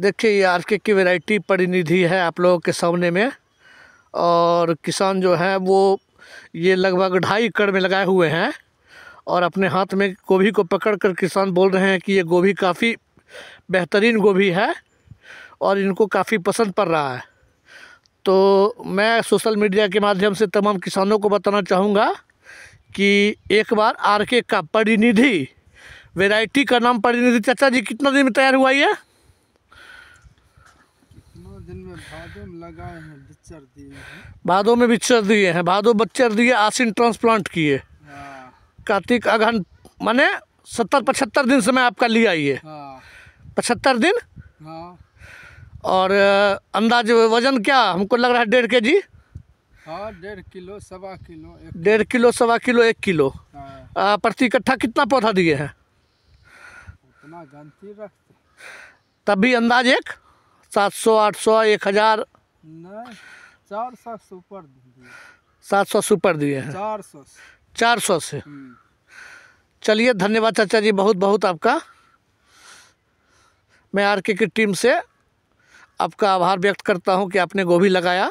देखिए ये आर के की वैरायटी परिनिधि है आप लोगों के सामने में और किसान जो है वो ये लगभग ढाई एकड़ में लगाए हुए हैं और अपने हाथ में गोभी को पकड़ कर किसान बोल रहे हैं कि ये गोभी काफ़ी बेहतरीन गोभी है और इनको काफ़ी पसंद पड़ रहा है तो मैं सोशल मीडिया के माध्यम से तमाम किसानों को बताना चाहूँगा कि एक बार आर के का परिनिधि वेराइटी का नाम परिनिधि चाचा जी कितना दिन में तैयार हुआ ये जिनमें में लगाए दिए हैं भादों बच्चर दिए आसिन ट्रांसप्लांट किए हाँ। कार्तिक अगहन माने सत्तर पचहत्तर दिन समय आपका लिया ये हाँ। पचहत्तर दिन हाँ। और अंदाज वजन क्या हमको लग रहा है डेढ़ के जी डेढ़ किलो सवा किलो डेढ़ किलो सवा किलो एक किलो प्रति कट्ठा कितना पौधा दिए हैं उतना तभी अंदाज एक सात सौ आठ सौ एक हज़ार चार सौ सुपर सात सौ सुपर दिए हैं चार सौ चार सौ से हम्म। चलिए धन्यवाद चाचा जी बहुत बहुत आपका मैं आर के की टीम से आपका आभार व्यक्त करता हूँ कि आपने गोभी लगाया